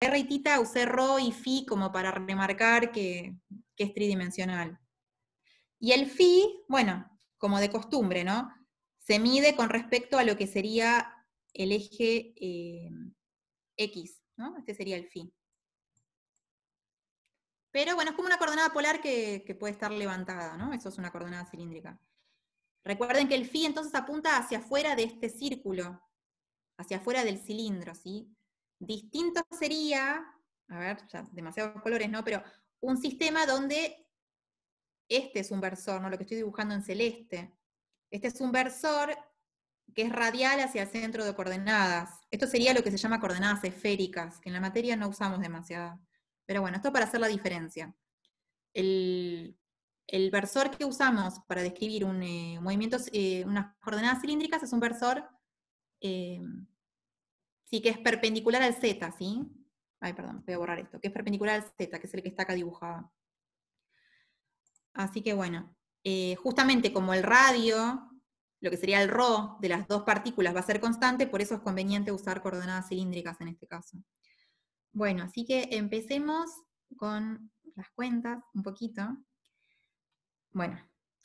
R y tita usé rho y phi como para remarcar que, es tridimensional. Y el phi, bueno, como de costumbre, ¿no? Se mide con respecto a lo que sería el eje eh, X, ¿no? Este sería el phi. Pero bueno, es como una coordenada polar que, que, puede estar levantada, ¿no? Eso es una coordenada cilíndrica. Recuerden que el phi entonces apunta hacia afuera de este círculo, hacia afuera del cilindro, ¿sí? Distinto sería, a ver, ya demasiados colores, ¿no? Pero un sistema donde este es un versor, ¿no? Lo que estoy dibujando en celeste. Este es un versor que es radial hacia el centro de coordenadas. Esto sería lo que se llama coordenadas esféricas, que en la materia no usamos demasiado. Pero bueno, esto para hacer la diferencia. El, versor que usamos para describir un eh, movimiento, eh, unas coordenadas cilíndricas es un versor eh, ¿sí? que es perpendicular al Z, ¿sí? Ay, perdón, voy a borrar esto, que es perpendicular al Z, que es el que está acá dibujado. Así que bueno, eh, justamente como el radio, lo que sería el ρ de las dos partículas va a ser constante, por eso es conveniente usar coordenadas cilíndricas en este caso. Bueno, así que empecemos con las cuentas un poquito. Bueno,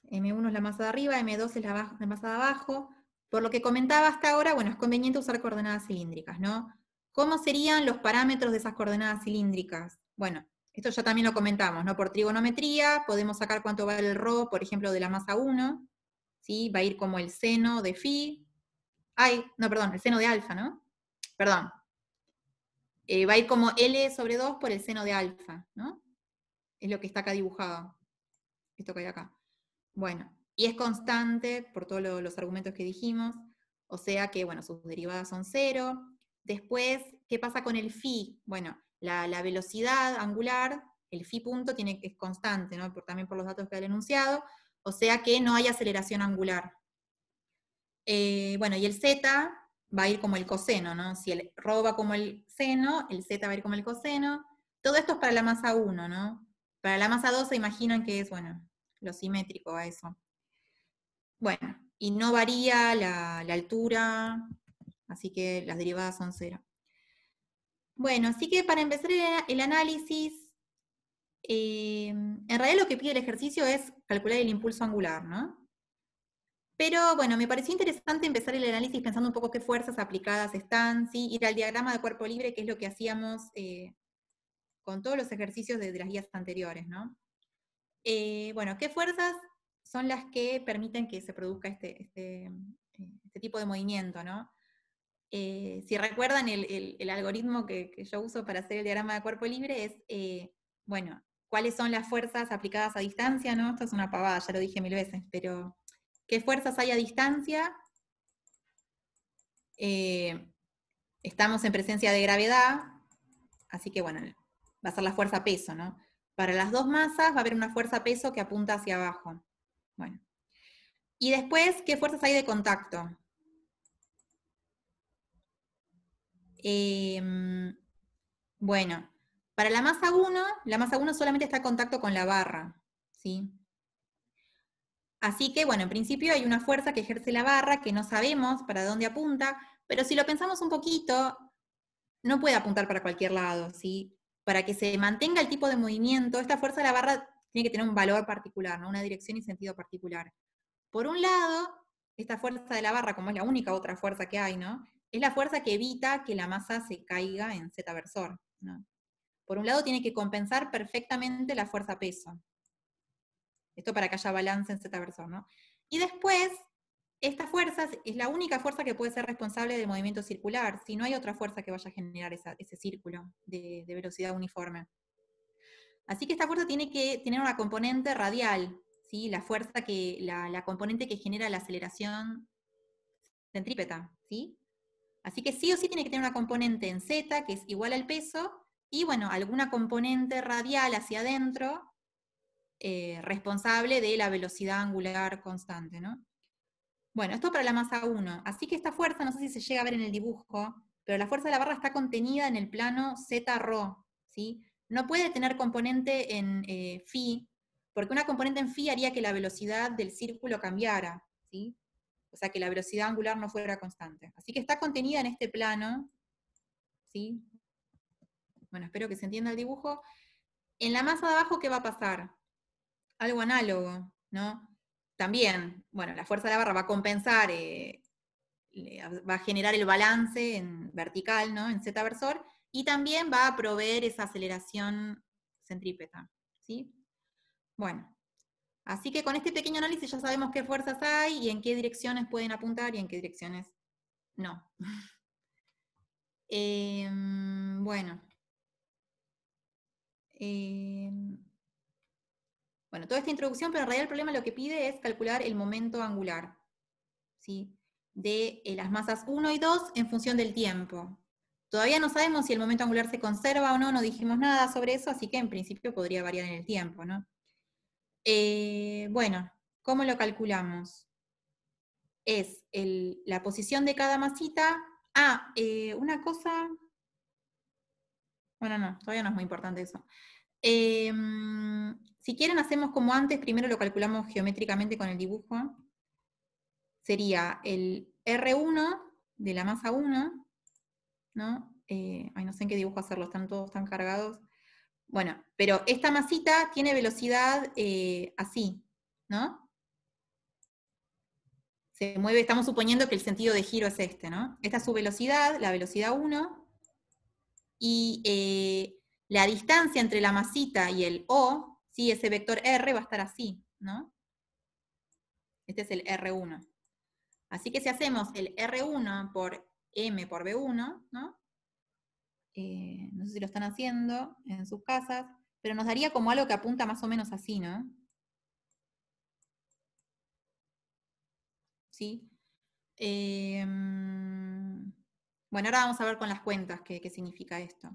M1 es la masa de arriba, M2 es la masa de abajo, por lo que comentaba hasta ahora, bueno, es conveniente usar coordenadas cilíndricas, ¿no? ¿Cómo serían los parámetros de esas coordenadas cilíndricas? Bueno, esto ya también lo comentamos, ¿no? Por trigonometría podemos sacar cuánto vale el ρ, por ejemplo, de la masa 1, ¿sí? Va a ir como el seno de phi. Ay, no, perdón, el seno de alfa, ¿no? Perdón. Eh, va a ir como L sobre 2 por el seno de alfa, ¿no? Es lo que está acá dibujado. Esto que hay acá. Bueno, y es constante por todos los argumentos que dijimos, o sea que, bueno, sus derivadas son cero. Después, ¿qué pasa con el phi? Bueno, la, velocidad angular, el phi punto tiene, es constante, ¿no? también por los datos que han enunciado, o sea que no hay aceleración angular. Eh, bueno, y el z va a ir como el coseno, ¿no? Si el rho va como el seno, el z va a ir como el coseno. Todo esto es para la masa 1, ¿no? Para la masa 2 se imaginan que es, bueno, lo simétrico a eso. Bueno, y no varía la, altura, así que las derivadas son cero. Bueno, así que para empezar el, análisis, eh, en realidad lo que pide el ejercicio es calcular el impulso angular, ¿no? Pero bueno, me pareció interesante empezar el análisis pensando un poco qué fuerzas aplicadas están, ¿sí? ir al diagrama de cuerpo libre, que es lo que hacíamos eh, con todos los ejercicios de, las guías anteriores. ¿no? Eh, bueno, ¿qué fuerzas son las que permiten que se produzca este, este, eh, este tipo de movimiento, eh, si recuerdan, el, algoritmo que, yo uso para hacer el diagrama de cuerpo libre es, eh, bueno, cuáles son las fuerzas aplicadas a distancia, ¿no? Esto es una pavada, ya lo dije mil veces, pero ¿qué fuerzas hay a distancia? estamos en presencia de gravedad, así que bueno, va a ser la fuerza peso, Para las dos masas va a haber una fuerza peso que apunta hacia abajo. Bueno. Y después, ¿qué fuerzas hay de contacto? Em, bueno, para la masa 1, la masa 1 solamente está en contacto con la barra, ¿sí? Así que, bueno, en principio hay una fuerza que ejerce la barra que no sabemos para dónde apunta, pero si lo pensamos un poquito, no puede apuntar para cualquier lado, ¿sí? Para que se mantenga el tipo de movimiento, esta fuerza de la barra tiene que tener un valor particular, una dirección y sentido particular. Por un lado, esta fuerza de la barra, como es la única otra fuerza que hay, ¿no? es la fuerza que evita que la masa se caiga en Z versor. Por un lado, tiene que compensar perfectamente la fuerza peso. Esto para que haya balance en Z versor. Y después, esta fuerza es la única fuerza que puede ser responsable del movimiento circular, si no hay otra fuerza que vaya a generar ese círculo de velocidad uniforme. Así que esta fuerza tiene que tener una componente radial, ¿sí? la fuerza que, la, componente que genera la aceleración centrípeta, ¿sí? Así que sí o sí tiene que tener una componente en Z, que es igual al peso, y bueno, alguna componente radial hacia adentro, eh, responsable de la velocidad angular constante, ¿no? Bueno, esto para la masa 1. Así que esta fuerza, no sé si se llega a ver en el dibujo, pero la fuerza de la barra está contenida en el plano z rho ¿sí? no puede tener componente en eh, phi, porque una componente en phi haría que la velocidad del círculo cambiara, o sea, que la velocidad angular no fuera constante. Así que está contenida en este plano, ¿sí? bueno, espero que se entienda el dibujo. En la masa de abajo, ¿qué va a pasar? Algo análogo, ¿no? También, bueno, la fuerza de la barra va a compensar, eh, va a generar el balance en vertical, ¿no? En Z-versor, y también va a proveer esa aceleración centrípeta. ¿sí? Bueno, así que con este pequeño análisis ya sabemos qué fuerzas hay y en qué direcciones pueden apuntar y en qué direcciones no. Em, bueno. Em, bueno, toda esta introducción, pero en realidad el problema lo que pide es calcular el momento angular ¿sí? de eh, las masas 1 y 2 en función del tiempo. Todavía no sabemos si el momento angular se conserva o no, no dijimos nada sobre eso, así que en principio podría variar en el tiempo, eh, bueno, ¿cómo lo calculamos? Es la posición de cada masita. Ah, eh, una cosa... Bueno, no, todavía no es muy importante eso. Em, si quieren, hacemos como antes, primero lo calculamos geométricamente con el dibujo. Sería el R1 de la masa 1 ¿no? Eh, ay, no sé en qué dibujo hacerlo, están todos tan cargados. Bueno, pero esta masita tiene velocidad eh, así, ¿no? Se mueve, estamos suponiendo que el sentido de giro es este, ¿no? Esta es su velocidad, la velocidad 1, y eh, la distancia entre la masita y el O, si ese vector R va a estar así, ¿no? Este es el R1. Así que si hacemos el R1 por M por B1, ¿no? Eh, no sé si lo están haciendo en sus casas, pero nos daría como algo que apunta más o menos así, ¿no? ¿Sí? Em, bueno, ahora vamos a ver con las cuentas qué, significa esto.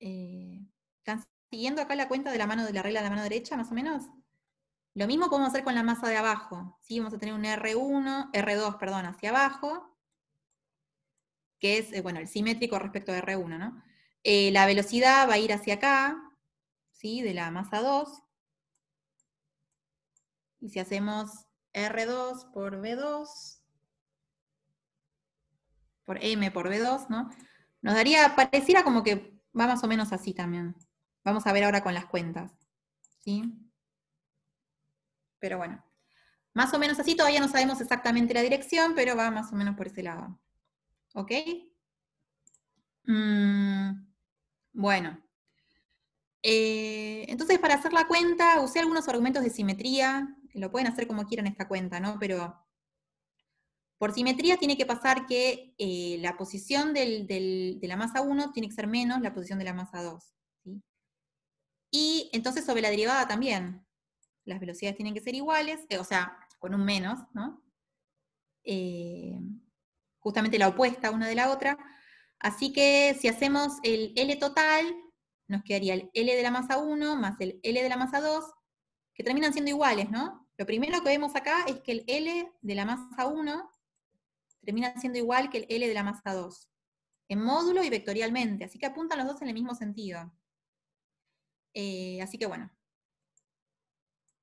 Eh, ¿Están siguiendo acá la cuenta de la mano de la regla de la mano derecha, más o menos? Lo mismo podemos hacer con la masa de abajo. ¿sí? Vamos a tener un R1, R2, perdón, hacia abajo, que es, eh, bueno, el simétrico respecto de R1, ¿no? Eh, la velocidad va a ir hacia acá, ¿sí? De la masa 2. Y si hacemos R2 por V2, por M por V2, ¿no? Nos daría, pareciera como que va más o menos así también. Vamos a ver ahora con las cuentas, ¿sí? Pero bueno, más o menos así, todavía no sabemos exactamente la dirección, pero va más o menos por ese lado. ¿Ok? Mm, bueno. Eh, entonces, para hacer la cuenta, usé algunos argumentos de simetría. Lo pueden hacer como quieran esta cuenta, ¿no? Pero por simetría tiene que pasar que eh, la posición de la masa 1 tiene que ser menos la posición de la masa 2. Y entonces sobre la derivada también. Las velocidades tienen que ser iguales, eh, o sea, con un menos, ¿no? justamente la opuesta una de la otra. Así que si hacemos el L total, nos quedaría el L de la masa 1 más el L de la masa 2, que terminan siendo iguales, ¿no? Lo primero que vemos acá es que el L de la masa 1 termina siendo igual que el L de la masa 2, en módulo y vectorialmente, así que apuntan los dos en el mismo sentido. Eh, así que bueno,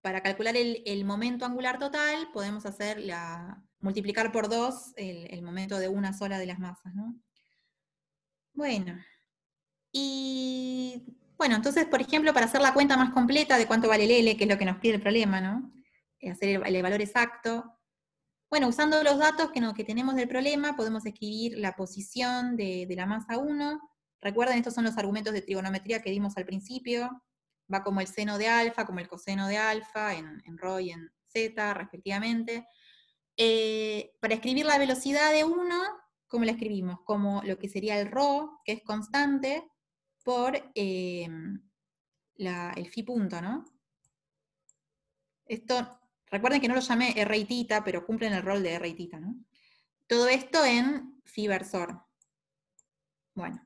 para calcular el momento angular total podemos hacer la, multiplicar por dos el, momento de una sola de las masas, ¿no? Bueno, y bueno, entonces, por ejemplo, para hacer la cuenta más completa de cuánto vale el L, que es lo que nos pide el problema, ¿no? Eh, hacer el, valor exacto. Bueno, usando los datos que, tenemos del problema, podemos escribir la posición de, la masa 1. Recuerden, estos son los argumentos de trigonometría que dimos al principio. Va como el seno de alfa, como el coseno de alfa, en, en y en z, respectivamente. Eh, para escribir la velocidad de 1, ¿cómo la escribimos? Como lo que sería el ρ, que es constante, por eh, el phi punto, ¿no? Esto, recuerden que no lo llamé R y tita, pero cumplen el rol de R y tita, ¿no? Todo esto en phi versor. Bueno,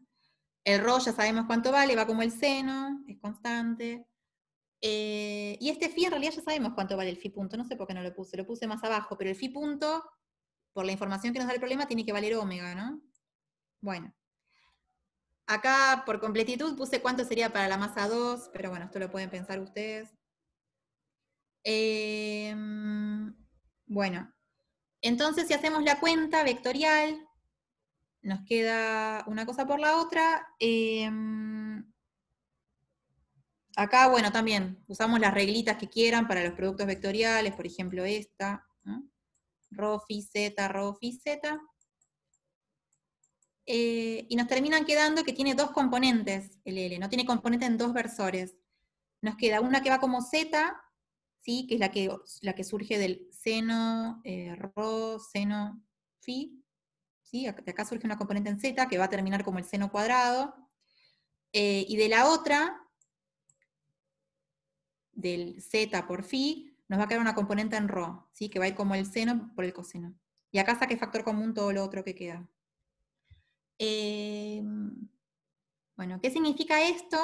el ρ ya sabemos cuánto vale, va como el seno, es constante. Eh, y este phi en realidad ya sabemos cuánto vale el phi punto, no sé por qué no lo puse, lo puse más abajo, pero el phi punto, por la información que nos da el problema, tiene que valer omega, ¿no? Bueno. Acá por completitud puse cuánto sería para la masa 2, pero bueno, esto lo pueden pensar ustedes. Em, bueno, entonces si hacemos la cuenta vectorial, nos queda una cosa por la otra. Em, Acá, bueno, también usamos las reglitas que quieran para los productos vectoriales, por ejemplo esta, ¿no? rofi, z, rofi, z. Eh, y nos terminan quedando que tiene dos componentes el L, no tiene componente en dos versores. Nos queda una que va como z, ¿sí? que es la que, la que surge del seno, eh, seno, phi. ¿sí? Acá surge una componente en z que va a terminar como el seno cuadrado. Eh, y de la otra del z por phi, nos va a quedar una componente en rho, ¿sí? que va a ir como el seno por el coseno. Y acá saqué factor común todo lo otro que queda. Em, bueno, ¿qué significa esto?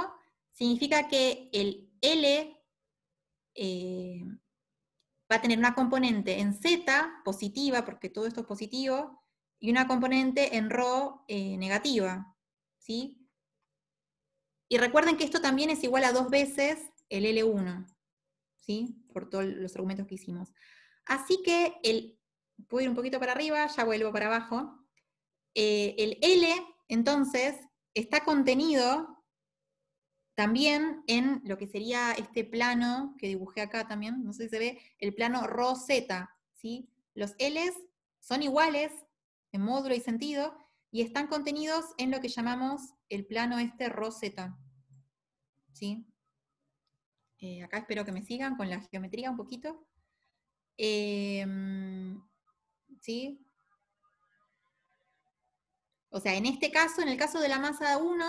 Significa que el L eh, va a tener una componente en Z positiva, porque todo esto es positivo, y una componente en rho, eh, negativa. ¿sí? Y recuerden que esto también es igual a dos veces el L1, ¿sí? Por todos los argumentos que hicimos. Así que el, puedo ir un poquito para arriba, ya vuelvo para abajo. Eh, el L, entonces, está contenido también en lo que sería este plano que dibujé acá también, no sé si se ve, el plano roseta ¿sí? Los L son iguales en módulo y sentido y están contenidos en lo que llamamos el plano este roseta ¿sí? Eh, acá espero que me sigan con la geometría un poquito. Em, ¿Sí? O sea, en este caso, en el caso de la masa 1,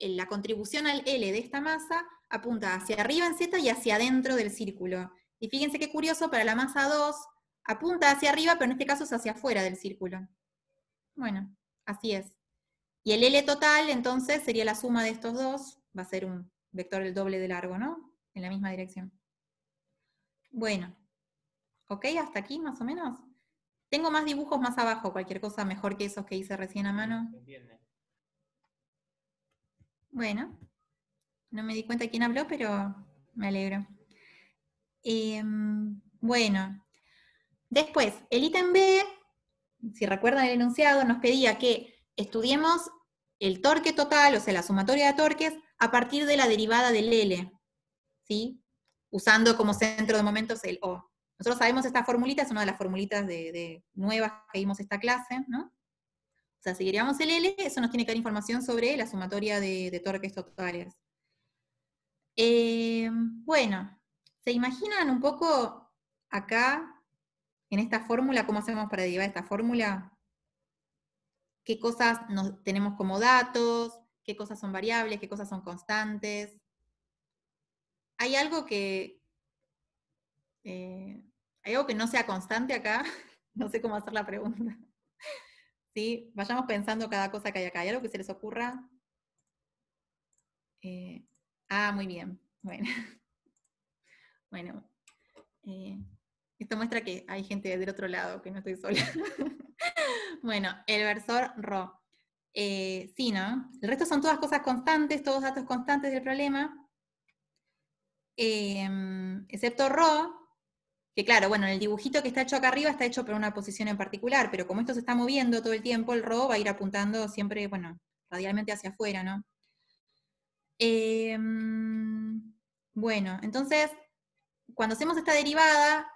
la contribución al L de esta masa apunta hacia arriba en Z y hacia adentro del círculo. Y fíjense qué curioso, para la masa 2 apunta hacia arriba, pero en este caso es hacia afuera del círculo. Bueno, así es. Y el L total, entonces, sería la suma de estos dos, va a ser un vector el doble de largo, ¿no? En la misma dirección. Bueno, ¿ok? Hasta aquí más o menos. Tengo más dibujos más abajo, cualquier cosa mejor que esos que hice recién a mano. Bueno, no me di cuenta quién habló, pero me alegro. Em, bueno, después, el ítem B, si recuerdan el enunciado, nos pedía que estudiemos el torque total, o sea, la sumatoria de torques, a partir de la derivada del L, ¿sí? usando como centro de momentos el O. Nosotros sabemos esta formulita, es una de las formulitas de, nuevas que vimos esta clase, ¿no? O sea, si queríamos el L, eso nos tiene que dar información sobre la sumatoria de, torques totales. Eh, bueno, ¿se imaginan un poco acá, en esta fórmula, cómo hacemos para derivar esta fórmula? ¿Qué cosas nos, tenemos como datos? qué cosas son variables, qué cosas son constantes. Hay algo que, eh, hay algo que no sea constante acá, no sé cómo hacer la pregunta. ¿Sí? Vayamos pensando cada cosa que hay acá. ¿Hay algo que se les ocurra? Eh, ah, muy bien. Bueno. Bueno. Eh, esto muestra que hay gente del otro lado, que no estoy sola. bueno, el versor ro. Eh, sí, ¿no? El resto son todas cosas constantes, todos datos constantes del problema, em, excepto Rho, que claro, bueno, el dibujito que está hecho acá arriba está hecho por una posición en particular, pero como esto se está moviendo todo el tiempo, el Rho va a ir apuntando siempre, bueno, radialmente hacia afuera, ¿no? Em, bueno, entonces, cuando hacemos esta derivada,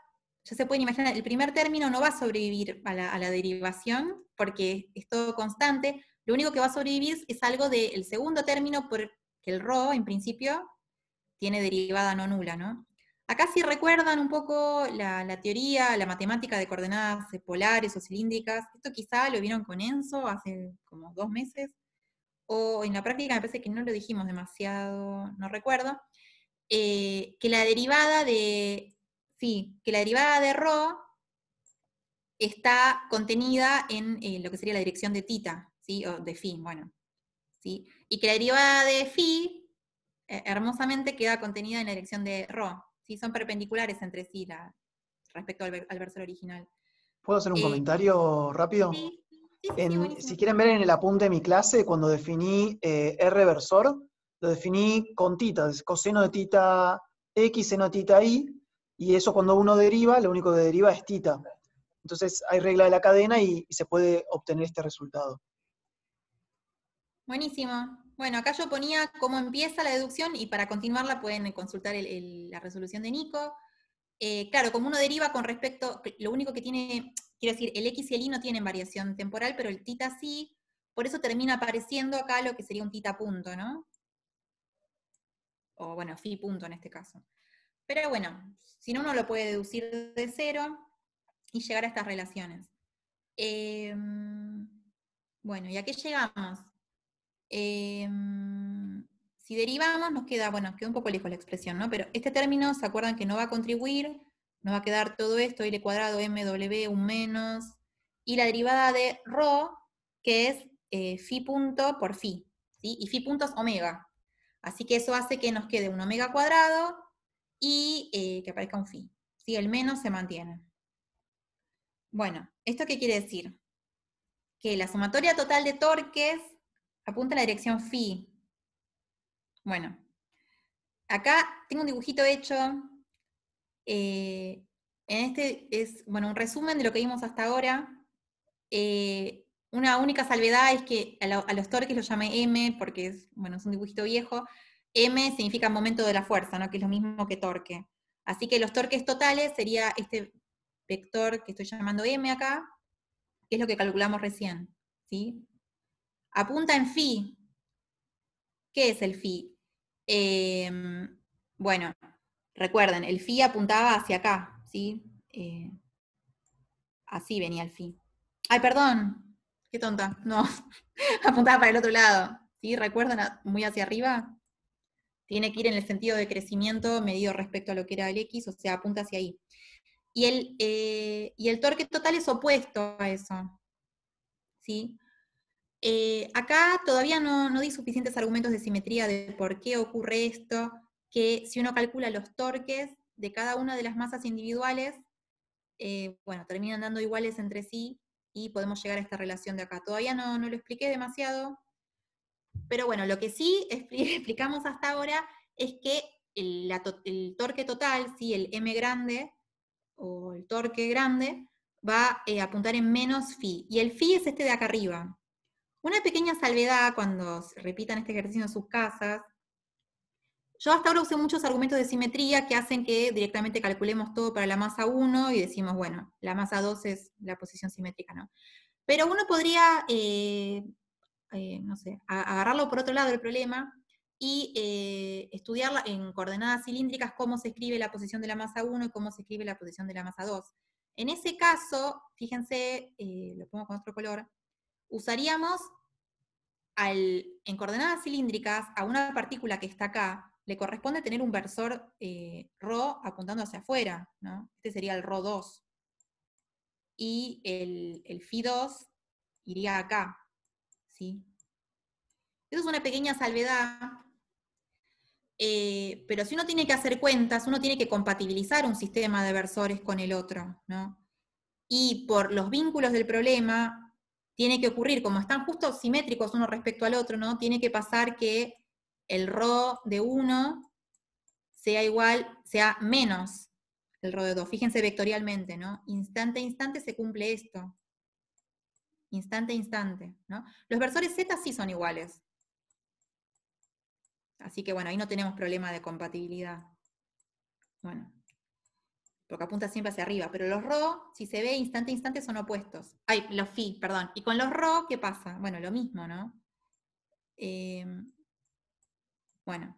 ya se pueden imaginar, el primer término no va a sobrevivir a la derivación, porque es todo constante, lo único que va a sobrevivir es algo del segundo término, porque el ρ, en principio, tiene derivada no nula, ¿no? Acá si recuerdan un poco la, teoría, la matemática de coordenadas polares o cilíndricas, esto quizá lo vieron con Enzo hace como dos meses, o en la práctica me parece que no lo dijimos demasiado, no recuerdo, eh, que la derivada de, sí, que la derivada de Rho está contenida en eh, lo que sería la dirección de tita de bueno. ¿sí? Y que la derivada de phi eh, hermosamente queda contenida en la dirección de ρ. Son perpendiculares entre sí la, respecto al, versor verso original. ¿Puedo hacer un eh, comentario rápido? si quieren ver en el apunte de mi clase, cuando definí eh, R versor, lo definí con tita, coseno de tita x, seno de tita y, y eso cuando uno deriva, lo único que deriva es tita. Entonces hay regla de la cadena y se puede obtener este resultado. Buenísimo. Bueno, acá yo ponía cómo empieza la deducción y para continuarla pueden consultar la resolución de Nico. Eh, claro, como uno deriva con respecto, lo único que tiene, quiero decir, el X y el Y no tienen variación temporal, pero el tita sí, por eso termina apareciendo acá lo que sería un tita punto, ¿no? O bueno, phi punto en este caso. Pero bueno, si no, uno lo puede deducir de cero y llegar a estas relaciones. Eh, bueno, ¿y a qué llegamos? Em, si derivamos, nos queda, bueno, quedó un poco lejos la expresión, ¿no? Pero este término, ¿se acuerdan que no va a contribuir? Nos va a quedar todo esto, L cuadrado, MW, un menos, y la derivada de Rho, que es eh, phi punto por phi, ¿sí? Y phi punto es omega. Así que eso hace que nos quede un omega cuadrado y eh, que aparezca un phi. ¿sí? El menos se mantiene. Bueno, ¿esto qué quiere decir? Que la sumatoria total de torques apunta la dirección phi. Bueno, acá tengo un dibujito hecho. Eh, en este es, bueno, un resumen de lo que vimos hasta ahora. Eh, una única salvedad es que a, los torques los llame M porque es, bueno, es un dibujito viejo. M significa momento de la fuerza, ¿no? que es lo mismo que torque. Así que los torques totales sería este vector que estoy llamando M acá, que es lo que calculamos recién. ¿sí? apunta en fi, ¿Qué es el fi? Em, bueno, recuerden, el fi apuntaba hacia acá, ¿sí? Eh, así venía el fi. Ay, perdón, qué tonta, no, apuntaba para el otro lado, ¿sí? ¿Recuerdan muy hacia arriba? Tiene que ir en el sentido de crecimiento medido respecto a lo que era el X, o sea, apunta hacia ahí. Y el, eh, y el torque total es opuesto a eso, ¿sí? Eh, acá todavía no, no di suficientes argumentos de simetría de por qué ocurre esto, que si uno calcula los torques de cada una de las masas individuales, eh, bueno, terminan dando iguales entre sí y podemos llegar a esta relación de acá. Todavía no, no lo expliqué demasiado, pero bueno, lo que sí explicamos hasta ahora es que el, torque total, si el M grande o el torque grande, va eh, a apuntar en menos phi. Y el phi es este de acá arriba. Una pequeña salvedad cuando repitan este ejercicio en sus casas. Yo hasta ahora usé muchos argumentos de simetría que hacen que directamente calculemos todo para la masa 1 y decimos, bueno, la masa 2 es la posición simétrica, ¿no? Pero uno podría, eh, eh, no sé, agarrarlo por otro lado el problema y eh, estudiar en coordenadas cilíndricas cómo se escribe la posición de la masa 1 y cómo se escribe la posición de la masa 2. En ese caso, fíjense, lo pongo con otro color, usaríamos al, en coordenadas cilíndricas a una partícula que está acá, le corresponde tener un versor eh, apuntando hacia afuera, Este sería el ρ2. Y el, el φ2 iría acá, ¿sí? Eso es una pequeña salvedad, eh, pero si uno tiene que hacer cuentas, uno tiene que compatibilizar un sistema de versores con el otro, Y por los vínculos del problema, tiene que ocurrir, como están justo simétricos uno respecto al otro, ¿no? Tiene que pasar que el ro de uno sea igual, sea menos el ro de 2. Fíjense vectorialmente, ¿no? Instante a instante se cumple esto. Instante a instante, ¿no? Los versores Z sí son iguales. Así que bueno, ahí no tenemos problema de compatibilidad. Bueno, porque apunta siempre hacia arriba, pero los RO, si se ve instante a instante, son opuestos. Ay, los FI, perdón. Y con los RO, ¿qué pasa? Bueno, lo mismo, ¿no? Em, bueno,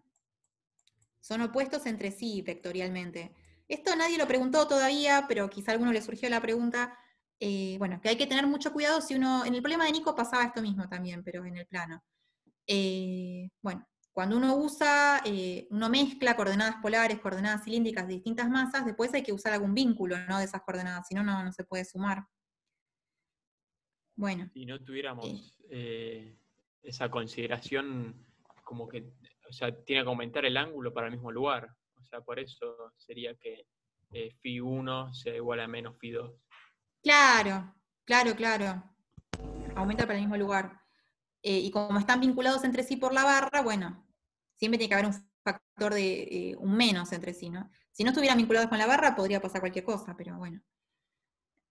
son opuestos entre sí vectorialmente. Esto nadie lo preguntó todavía, pero quizá a alguno le surgió la pregunta. Eh, bueno, que hay que tener mucho cuidado si uno. En el problema de Nico pasaba esto mismo también, pero en el plano. Eh, bueno, cuando uno usa, eh, uno mezcla coordenadas polares, coordenadas cilíndricas de distintas masas, después hay que usar algún vínculo de esas coordenadas, si no, no se puede sumar. Bueno. Si no tuviéramos eh, esa consideración, como que, o sea, tiene que aumentar el ángulo para el mismo lugar. O sea, por eso sería que φ eh, phi 1 sea igual a menos phi 2. Claro, claro, claro. Aumenta para el mismo lugar. Eh, y como están vinculados entre sí por la barra, bueno, siempre tiene que haber un factor de eh, un menos entre sí, ¿no? Si no estuvieran vinculados con la barra, podría pasar cualquier cosa, pero bueno.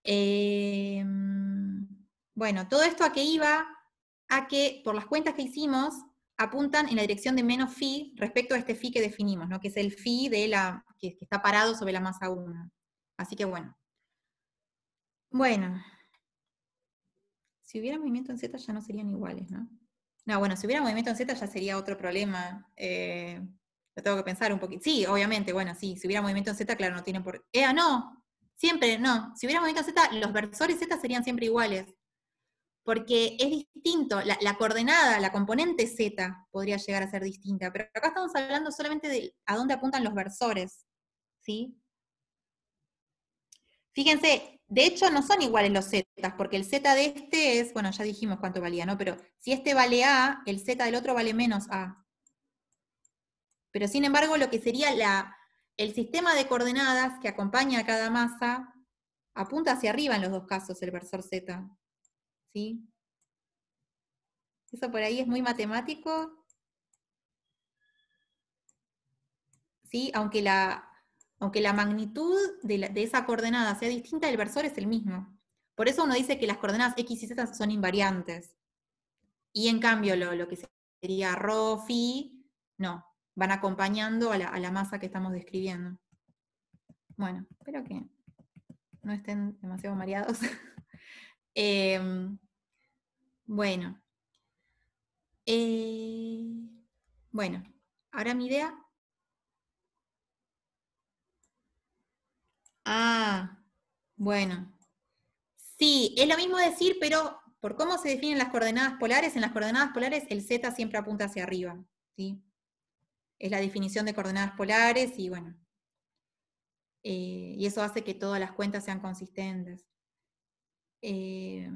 Eh, bueno, todo esto a que iba, a que por las cuentas que hicimos, apuntan en la dirección de menos phi respecto a este phi que definimos, ¿no? que es el phi de la, que, que está parado sobre la masa 1. Así que bueno. Bueno, si hubiera movimiento en Z ya no serían iguales, ¿no? No, bueno, si hubiera movimiento en Z ya sería otro problema. Eh, lo tengo que pensar un poquito. Sí, obviamente, bueno, sí, si hubiera movimiento en Z, claro, no tienen por qué. Eh, ¡Ea, no! Siempre, no. Si hubiera movimiento en Z, los versores Z serían siempre iguales. Porque es distinto, la, la, coordenada, la componente Z podría llegar a ser distinta, pero acá estamos hablando solamente de a dónde apuntan los versores, ¿sí? Fíjense, de hecho, no son iguales los zetas, porque el z de este es, bueno, ya dijimos cuánto valía, ¿no? Pero si este vale A, el z del otro vale menos A. Pero sin embargo, lo que sería la, el sistema de coordenadas que acompaña a cada masa apunta hacia arriba en los dos casos el versor z. ¿Sí? Eso por ahí es muy matemático. ¿Sí? Aunque la, aunque la magnitud de, esa coordenada sea distinta, el versor es el mismo. Por eso uno dice que las coordenadas x y z son invariantes. Y en cambio lo, que sería rho, φ, no, van acompañando a la, masa que estamos describiendo. Bueno, espero que no estén demasiado mareados. Em, bueno. Eh, bueno, ahora mi idea Ah, bueno. Sí, es lo mismo decir, pero por cómo se definen las coordenadas polares, en las coordenadas polares el z siempre apunta hacia arriba. Es la definición de coordenadas polares y bueno. Eh, y eso hace que todas las cuentas sean consistentes. Eh,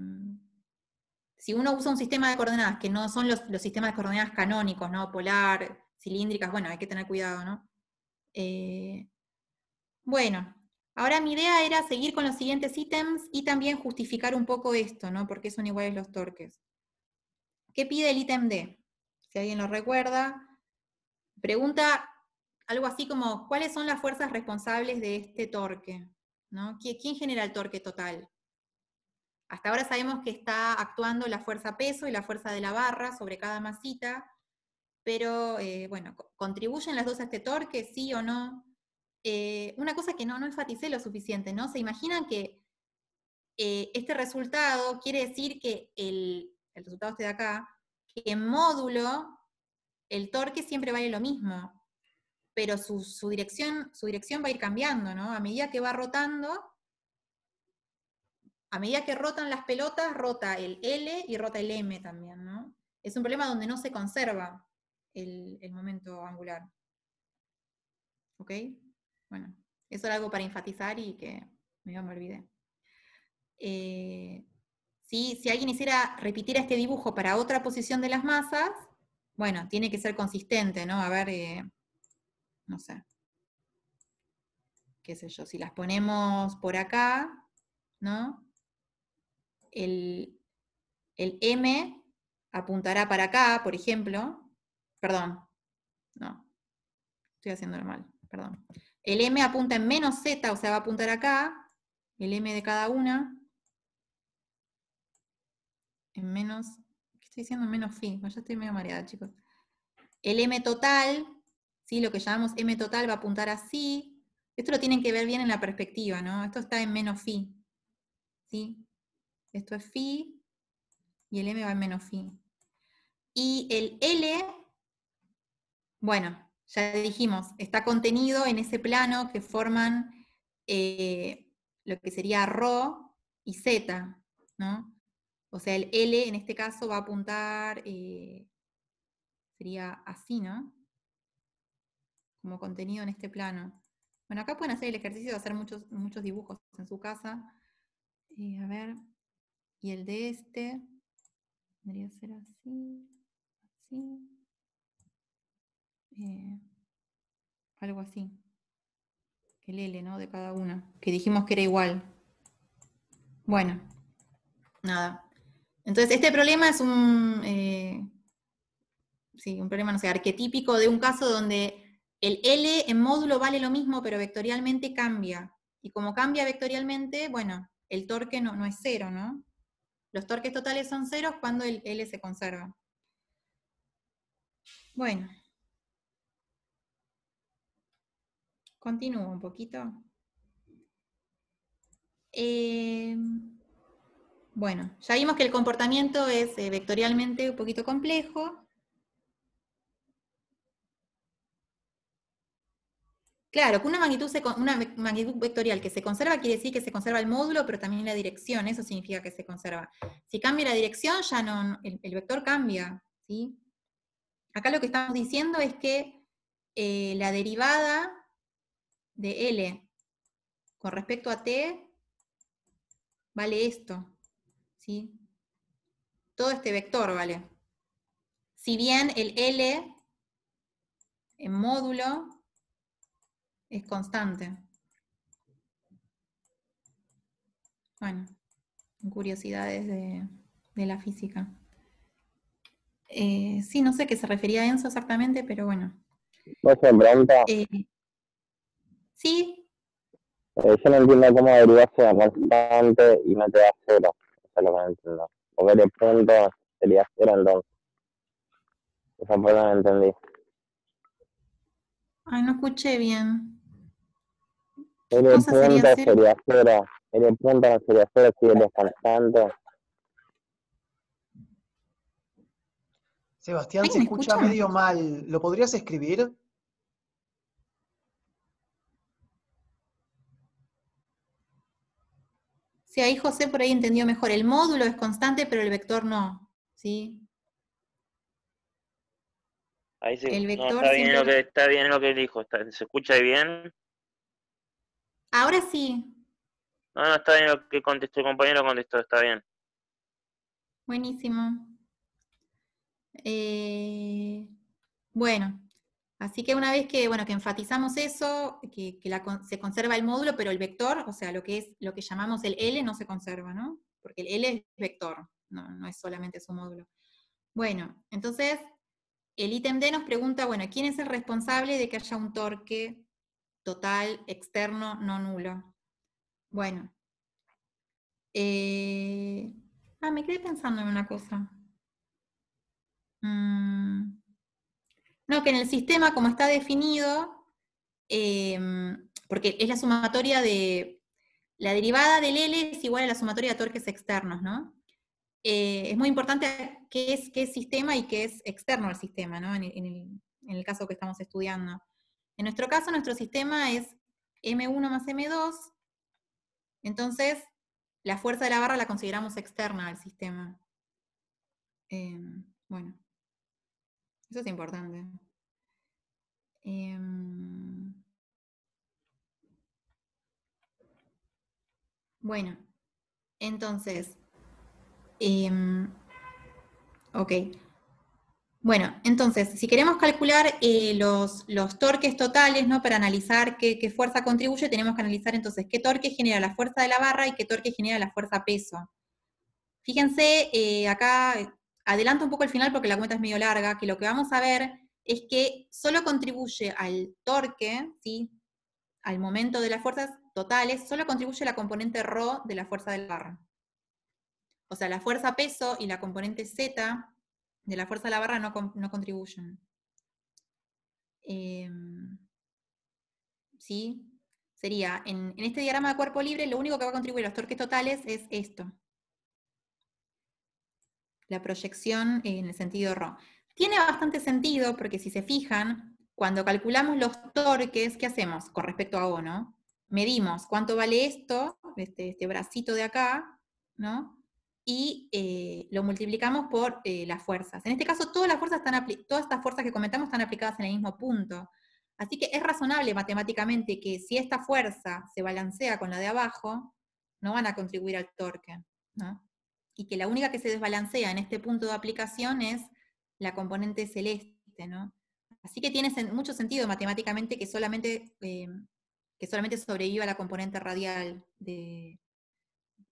si uno usa un sistema de coordenadas, que no son los, sistemas de coordenadas canónicos, ¿no? Polar, cilíndricas, bueno, hay que tener cuidado, ¿no? Eh, bueno, Ahora mi idea era seguir con los siguientes ítems y también justificar un poco esto, ¿no? Porque son iguales los torques. ¿Qué pide el ítem D? Si alguien lo recuerda, pregunta algo así como, ¿cuáles son las fuerzas responsables de este torque? ¿Quién genera el torque total? Hasta ahora sabemos que está actuando la fuerza peso y la fuerza de la barra sobre cada masita, pero eh, bueno, ¿contribuyen las dos a este torque, sí o no? Eh, una cosa que no, no enfaticé lo suficiente, ¿no? Se imaginan que eh, este resultado quiere decir que el, el resultado este de acá, que en módulo el torque siempre vale lo mismo, pero su, dirección, su dirección va a ir cambiando, ¿no? A medida que va rotando, a medida que rotan las pelotas, rota el L y rota el M también, ¿no? Es un problema donde no se conserva el, el momento angular. ¿Ok? Bueno, eso era algo para enfatizar y que me olvidé. Eh, si, alguien hiciera repetir este dibujo para otra posición de las masas, bueno, tiene que ser consistente, ¿no? A ver, eh, no sé, qué sé yo, si las ponemos por acá, ¿no? El, M apuntará para acá, por ejemplo. Perdón, no, estoy haciéndolo mal, perdón. El M apunta en menos Z, o sea, va a apuntar acá, el M de cada una, en menos, ¿qué estoy diciendo? Menos phi, ya estoy medio mareada, chicos. El M total, ¿sí? lo que llamamos M total va a apuntar así. Esto lo tienen que ver bien en la perspectiva, ¿no? Esto está en menos phi. ¿sí? Esto es phi y el M va en menos phi. Y el L, bueno, ya dijimos, está contenido en ese plano que forman eh, lo que sería Rho y Z, ¿no? O sea, el L en este caso va a apuntar, eh, sería así, ¿no? Como contenido en este plano. Bueno, acá pueden hacer el ejercicio de hacer muchos, muchos dibujos en su casa. Eh, a ver, y el de este, podría ser así, así. Eh, algo así. El L, ¿no? De cada una, que dijimos que era igual. Bueno, nada. Entonces, este problema es un, eh, sí, un problema, no sé, arquetípico de un caso donde el L en módulo vale lo mismo, pero vectorialmente cambia. Y como cambia vectorialmente, bueno, el torque no, no es cero, ¿no? Los torques totales son ceros cuando el L se conserva. Bueno, Continúo un poquito. Eh, bueno, ya vimos que el comportamiento es eh, vectorialmente un poquito complejo. Claro, que una magnitud, vectorial que se conserva quiere decir que se conserva el módulo, pero también la dirección, eso significa que se conserva. Si cambia la dirección, ya no, el, vector cambia. ¿sí? Acá lo que estamos diciendo es que eh, la derivada de L con respecto a T vale esto. ¿sí? Todo este vector vale. Si bien el L en módulo es constante. Bueno, curiosidades de, la física. Eh, sí, no sé qué se refería a Enzo exactamente, pero bueno. No Sí. Eso eh, no entiendo cómo debería ser constante y no te da cero. Eso es lo que no entiendo. Porque el punto sería cero entonces. Esa lo no entendí. Ay, no escuché bien. El punto sería cero. sería El punto sería cero si eres constante. Sebastián, se escucha medio mal. ¿Lo podrías escribir? Sí, ahí José por ahí entendió mejor. El módulo es constante, pero el vector no. ¿Sí? Ahí sí. está, bien lo que, dijo. ¿Se escucha bien? Ahora sí. No, no, está bien lo que contestó el compañero, contestó, está bien. Buenísimo. Eh, bueno, Así que una vez que, bueno, que enfatizamos eso, que, se conserva el módulo, pero el vector, o sea, lo que, es, lo que llamamos el L no se conserva, ¿no? Porque el L es vector, no, es solamente su módulo. Bueno, entonces el ítem D nos pregunta, bueno, ¿quién es el responsable de que haya un torque total, externo, no nulo? Bueno. Eh, ah, me quedé pensando en una cosa. Mm que en el sistema como está definido, em, porque es la sumatoria de, la derivada del L es igual a la sumatoria de torques externos, ¿no? Eh, es muy importante qué es, qué sistema y qué es externo al sistema, ¿no? En el, caso que estamos estudiando. En nuestro caso, nuestro sistema es M1 más M2, entonces la fuerza de la barra la consideramos externa al sistema. Em, bueno. Eso es importante. Em, bueno, entonces, em, ok. Bueno, entonces, si queremos calcular eh, los, los, torques totales, ¿no? Para analizar qué, fuerza contribuye, tenemos que analizar entonces qué torque genera la fuerza de la barra y qué torque genera la fuerza peso. Fíjense, eh, acá adelanto un poco el final porque la cuenta es medio larga, que lo que vamos a ver es que solo contribuye al torque, ¿sí? al momento de las fuerzas totales, solo contribuye la componente ρ de la fuerza de la barra. O sea, la fuerza peso y la componente Z de la fuerza de la barra no, contribuyen. Em, ¿Sí? Sería, en, en este diagrama de cuerpo libre, lo único que va a contribuir a los torques totales es esto la proyección en el sentido ro Tiene bastante sentido porque si se fijan, cuando calculamos los torques, ¿qué hacemos con respecto a O, no? Medimos cuánto vale esto, este, este bracito de acá, ¿no? Y eh, lo multiplicamos por eh, las fuerzas. En este caso, todas, las fuerzas están todas estas fuerzas que comentamos están aplicadas en el mismo punto. Así que es razonable matemáticamente que si esta fuerza se balancea con la de abajo, no van a contribuir al torque. ¿no? y que la única que se desbalancea en este punto de aplicación es la componente celeste, ¿no? Así que tiene mucho sentido matemáticamente que solamente, eh, que solamente sobreviva la componente radial de,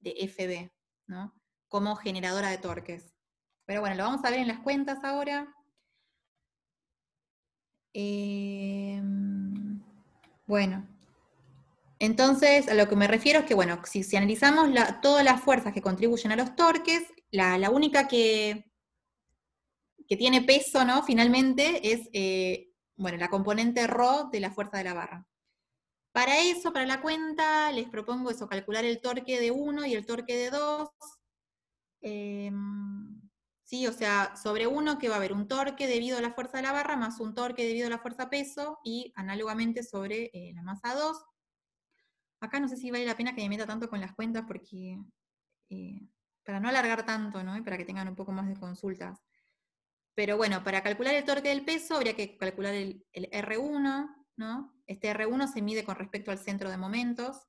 FB, ¿no? Como generadora de torques. Pero bueno, lo vamos a ver en las cuentas ahora. Eh, bueno, entonces, a lo que me refiero es que, bueno, si, analizamos todas las fuerzas que contribuyen a los torques, la, única que, que, tiene peso, ¿no? Finalmente, es eh, bueno, la componente ρ de la fuerza de la barra. Para eso, para la cuenta, les propongo eso, calcular el torque de 1 y el torque de 2. Em, sí, o sea, sobre 1 que va a haber un torque debido a la fuerza de la barra más un torque debido a la fuerza peso y análogamente sobre eh, la masa 2 Acá no sé si vale la pena que me meta tanto con las cuentas porque eh, para no alargar tanto, ¿no? Y para que tengan un poco más de consultas. Pero bueno, para calcular el torque del peso habría que calcular el, R1, ¿no? Este R1 se mide con respecto al centro de momentos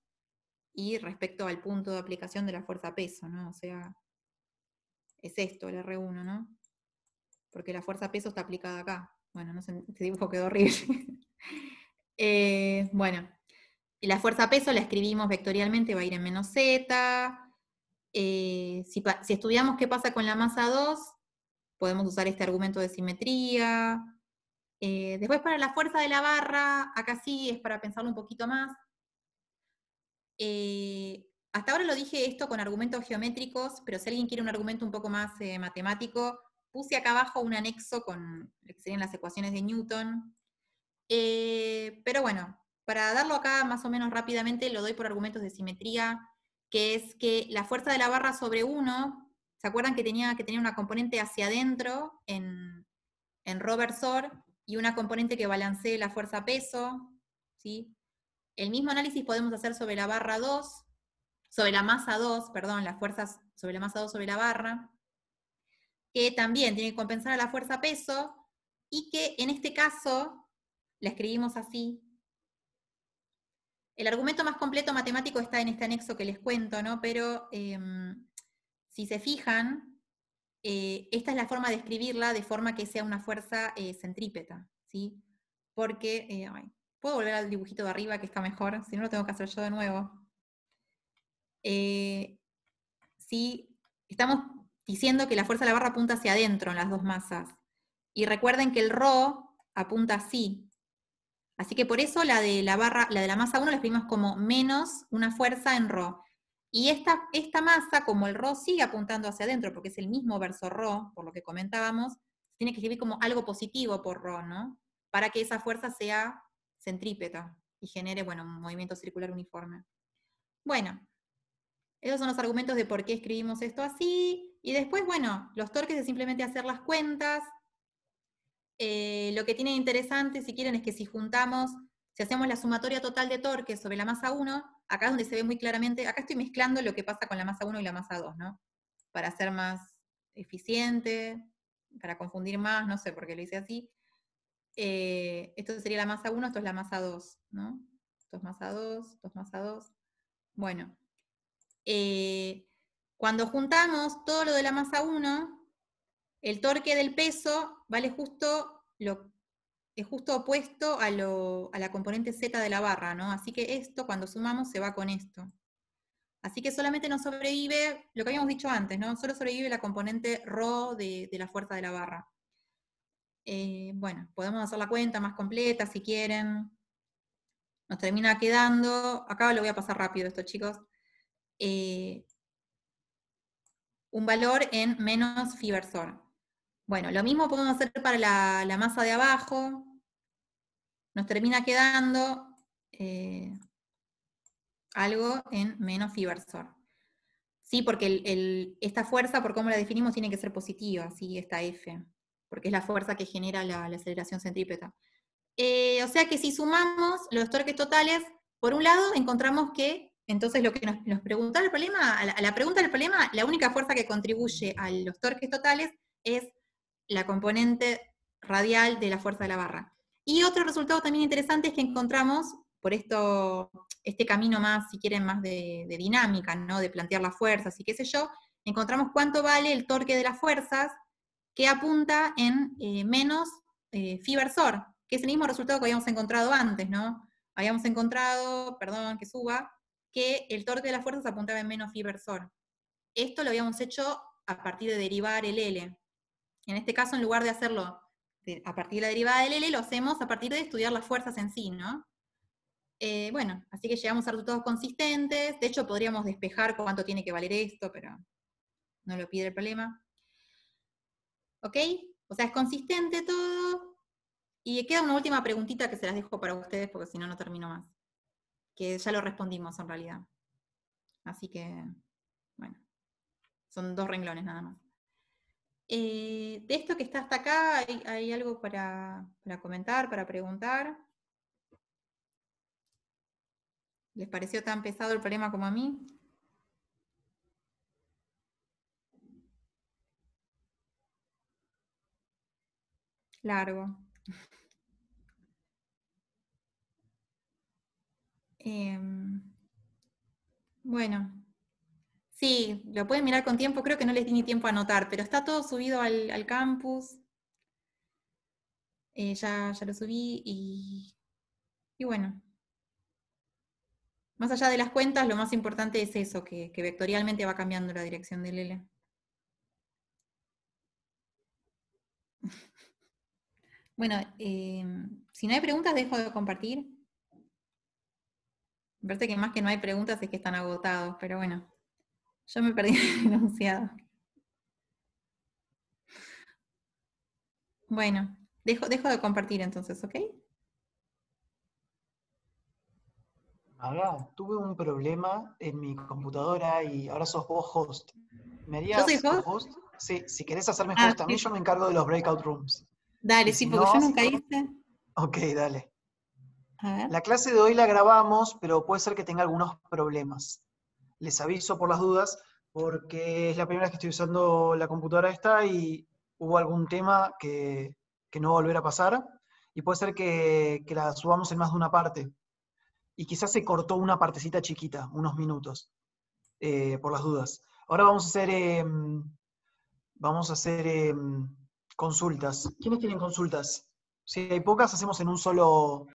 y respecto al punto de aplicación de la fuerza-peso, ¿no? O sea, es esto, el R1, ¿no? Porque la fuerza-peso está aplicada acá. Bueno, no sé, este dibujo quedó horrible. Eh, bueno, la fuerza peso la escribimos vectorialmente, va a ir en menos z. Eh, si, estudiamos qué pasa con la masa 2, podemos usar este argumento de simetría. Eh, después para la fuerza de la barra, acá sí es para pensarlo un poquito más. Eh, hasta ahora lo dije esto con argumentos geométricos, pero si alguien quiere un argumento un poco más matemático, puse acá abajo un anexo con lo que las ecuaciones de Newton. pero bueno, para darlo acá más o menos rápidamente, lo doy por argumentos de simetría, que es que la fuerza de la barra sobre 1, ¿se acuerdan que tenía que tener una componente hacia adentro en, en y una componente que balancee la fuerza peso? ¿sí? El mismo análisis podemos hacer sobre la barra 2, sobre la masa 2, perdón, las fuerzas sobre la masa 2 sobre la barra, que también tiene que compensar a la fuerza peso, y que en este caso, la escribimos así, el argumento más completo matemático está en este anexo que les cuento, ¿no? Pero em, si se fijan, eh, esta es la forma de escribirla de forma que sea una fuerza eh, centrípeta, ¿sí? Porque, eh, puedo volver al dibujito de arriba que está mejor, si no lo tengo que hacer yo de nuevo. estamos diciendo que la fuerza de la barra apunta hacia adentro en las dos masas. Y recuerden que el ρ apunta así, Así que por eso la de la barra, la de la masa 1 la escribimos como menos una fuerza en Rho. Y esta, esta masa, como el Rho sigue apuntando hacia adentro, porque es el mismo verso Rho, por lo que comentábamos, tiene que escribir como algo positivo por Rho, ¿no? Para que esa fuerza sea centrípeta y genere, bueno, un movimiento circular uniforme. Bueno, esos son los argumentos de por qué escribimos esto así. Y después, bueno, los torques es simplemente hacer las cuentas, eh, lo que tiene interesante, si quieren, es que si juntamos, si hacemos la sumatoria total de torques sobre la masa 1, acá es donde se ve muy claramente, acá estoy mezclando lo que pasa con la masa 1 y la masa 2, ¿no? Para ser más eficiente, para confundir más, no sé por qué lo hice así. Eh, esto sería la masa 1, esto es la masa 2, ¿no? Esto es masa 2, 2 masa 2. Bueno, eh, cuando juntamos todo lo de la masa 1, el torque del peso vale justo lo es justo opuesto a, la componente Z de la barra, ¿no? Así que esto, cuando sumamos, se va con esto. Así que solamente nos sobrevive lo que habíamos dicho antes, ¿no? Solo sobrevive la componente ro de, la fuerza de la barra. Eh, bueno, podemos hacer la cuenta más completa si quieren. Nos termina quedando, acá lo voy a pasar rápido esto chicos, eh, un valor en menos fibersor. Bueno, lo mismo podemos hacer para la, masa de abajo. Nos termina quedando eh, algo en menos Fibersor. Sí, porque esta fuerza, por cómo la definimos, tiene que ser positiva, ¿sí? esta F, porque es la fuerza que genera la, aceleración centrípeta. Eh, o sea que si sumamos los torques totales, por un lado encontramos que, entonces lo que nos, pregunta el problema, la, la, pregunta del problema, la única fuerza que contribuye a los torques totales es la componente radial de la fuerza de la barra. Y otro resultado también interesante es que encontramos, por esto, este camino más, si quieren, más de, dinámica, ¿no? De plantear las fuerzas y qué sé yo, encontramos cuánto vale el torque de las fuerzas que apunta en eh, menos eh, fibersor, que es el mismo resultado que habíamos encontrado antes, ¿no? Habíamos encontrado, perdón que suba, que el torque de las fuerzas apuntaba en menos fibersor. Esto lo habíamos hecho a partir de derivar el L. En este caso, en lugar de hacerlo a partir de la derivada de L, lo hacemos a partir de estudiar las fuerzas en sí, ¿no? Eh, bueno, así que llegamos a resultados consistentes, de hecho podríamos despejar cuánto tiene que valer esto, pero no lo pide el problema. ¿Ok? O sea, es consistente todo. Y queda una última preguntita que se las dejo para ustedes porque si no, no termino más. Que ya lo respondimos en realidad. Así que, bueno, son dos renglones nada más. Eh, de esto que está hasta acá, ¿hay, algo para, comentar, para preguntar? ¿Les pareció tan pesado el problema como a mí? Largo. Em, bueno. Sí, lo pueden mirar con tiempo, creo que no les di ni tiempo a anotar, pero está todo subido al, campus. Eh, ya, lo subí y, bueno. Más allá de las cuentas, lo más importante es eso, que, vectorialmente va cambiando la dirección de L. Bueno, eh, si no hay preguntas, dejo de compartir. Me parece que más que no hay preguntas es que están agotados, pero bueno. Yo me perdí el enunciado. Bueno, dejo, de compartir entonces, ¿ok? Ahora tuve un problema en mi computadora y ahora sos vos host. ¿Me harías ¿Yo host? Sí, si querés hacerme ah, host a mí, yo me encargo de los breakout rooms. Dale, sí, porque yo nunca hice. Ok, dale. La clase de hoy la grabamos, pero puede ser que tenga algunos problemas les aviso por las dudas, porque es la primera vez que estoy usando la computadora esta y hubo algún tema que, no volverá a pasar y puede ser que, la subamos en más de una parte. Y quizás se cortó una partecita chiquita, unos minutos, eh, por las dudas. Ahora vamos a hacer, em, vamos a hacer em, consultas. ¿Quiénes tienen consultas? Si hay pocas, hacemos en un solo,